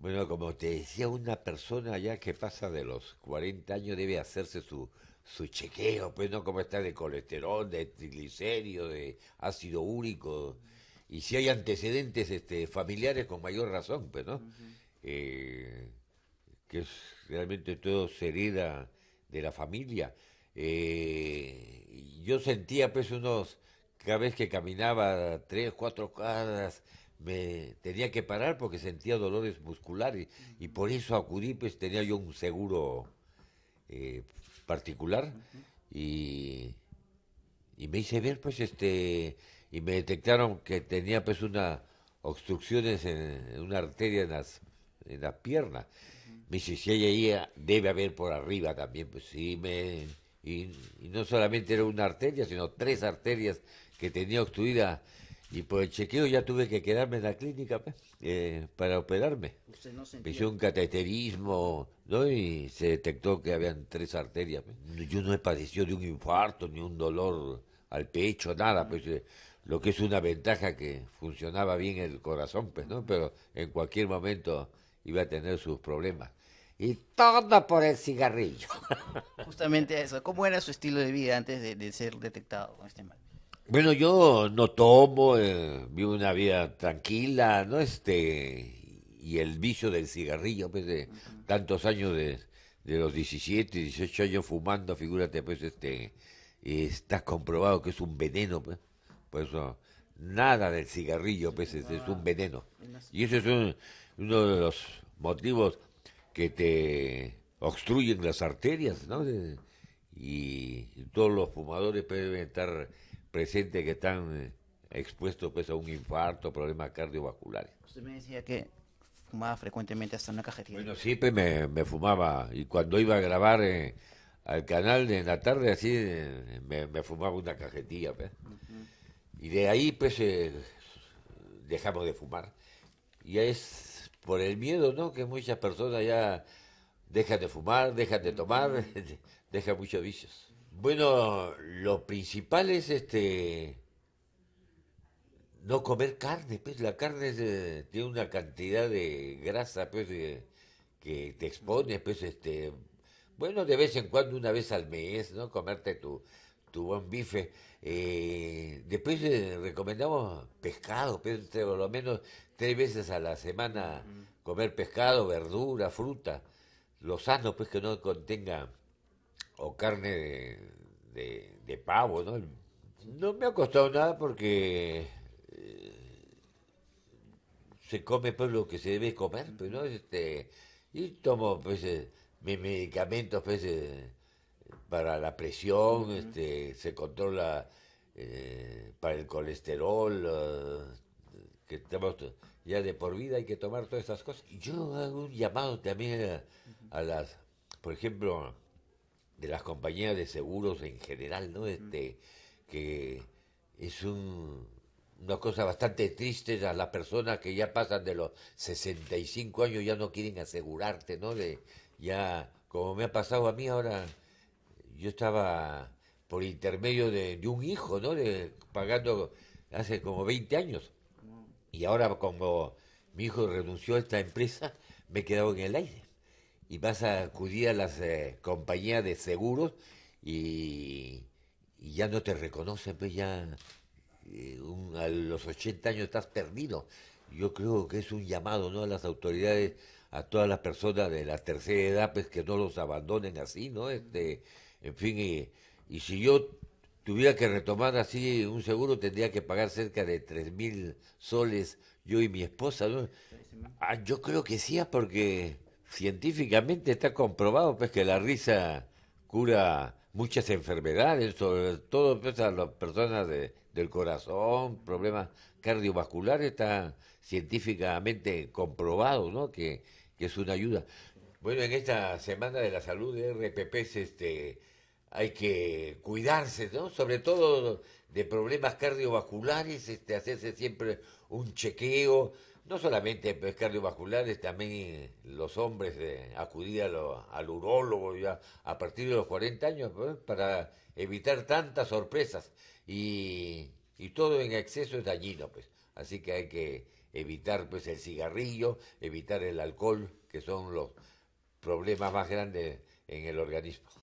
Bueno, como te decía, una persona ya que pasa de los 40 años debe hacerse su, su chequeo, pues no como está de colesterol, de triglicéridos, de ácido úrico. Y si hay antecedentes este, familiares, con mayor razón, pues, ¿no? Eh, que es realmente todo se hereda de la familia. Eh, yo sentía, pues, unos cada vez que caminaba tres, cuatro cuadras, me tenía que parar porque sentía dolores musculares y por eso acudí, pues tenía yo un seguro eh, particular y, me hice ver, pues, este, y me detectaron que tenía, pues, una obstrucciones en, una arteria en las, en las piernas. Me dice, si ella debe haber por arriba también, pues sí, me y, no solamente era una arteria, sino tres arterias que tenía obstruida. Y por el chequeo ya tuve que quedarme en la clínica pues, eh, para operarme. un cateterismo, Y se detectó que habían tres arterias. Pues. Yo no he padecido de un infarto, ni un dolor al pecho, nada. Pues, eh, lo que es una ventaja que funcionaba bien el corazón, pues, Pero en cualquier momento iba a tener sus problemas y todo por el cigarrillo. Justamente eso. ¿Cómo era su estilo de vida antes de, ser detectado este mal? Bueno, yo no tomo, eh, vivo una vida tranquila, ¿no? Este, y el vicio del cigarrillo, pues de tantos años de, de, los 17, 18 años fumando, figúrate, pues este, está comprobado que es un veneno, pues. Por eso, nada del cigarrillo, pues es, un ah, veneno. Y eso es uno de los motivos que te obstruyen las arterias, ¿no? Y todos los fumadores deben estar presentes que están eh, expuestos pues, a un infarto, problemas cardiovasculares. Usted me decía que fumaba frecuentemente hasta una cajetilla. Bueno, siempre me, me fumaba y cuando iba a grabar eh, al canal en la tarde así eh, me, fumaba una cajetilla. Pues. Y de ahí pues dejamos de fumar. Y es por el miedo, ¿no? Que muchas personas ya dejan de fumar, dejan de tomar, dejan muchos vicios. Bueno, lo principal es este no comer carne, pues la carne tiene una cantidad de grasa, pues, que te expone, pues, este, bueno, de vez en cuando, una vez al mes, ¿no? Comerte tu, tu bife. Eh, después recomendamos pescado, por lo menos tres veces a la semana comer pescado, verdura, fruta, lo sano pues que no contenga o carne de, pavo, ¿no? No me ha costado nada porque eh, se come pues lo que se debe comer, pero pues, Este, y tomo pues eh, mis medicamentos pues para la presión, este, se controla eh, para el colesterol, eh, que ya de por vida hay que tomar todas esas cosas. Yo hago un llamado también a, las, por ejemplo, de las compañías de seguros en general, ¿no? Este, que es una cosa bastante triste a las personas que ya pasan de los 65 años, ya no quieren asegurarte, ¿no? De, ya, como me ha pasado a mí ahora, yo estaba por intermedio de, un hijo, ¿no? pagando hace como 20 años. Y ahora como mi hijo renunció a esta empresa, me he quedado en el aire. Y vas a acudir a las eh, compañías de seguros y, ya no te reconocen, pues ya eh, a los 80 años estás perdido. Yo creo que es un llamado ¿no? a las autoridades, a todas las personas de la tercera edad, pues que no los abandonen así, ¿no? Este, en fin, y, si yo tuviera que retomar así un seguro, tendría que pagar cerca de tres mil soles yo y mi esposa. Ah, yo creo que sí, ah, porque científicamente está comprobado pues que la risa cura muchas enfermedades, sobre todo pues, las personas del corazón, problemas cardiovasculares, está científicamente comprobado, ¿no? que es una ayuda. Bueno, en esta semana de la salud de RPP este, hay que cuidarse, ¿no? Sobre todo de problemas cardiovasculares, este, hacerse siempre un chequeo, no solamente pues, cardiovasculares, también los hombres de eh, acudir al urólogo ya a partir de los 40 años pues, para evitar tantas sorpresas y, y, todo en exceso es dañino, pues. Así que hay que evitar pues el cigarrillo, evitar el alcohol, que son los problemas más grandes en el organismo.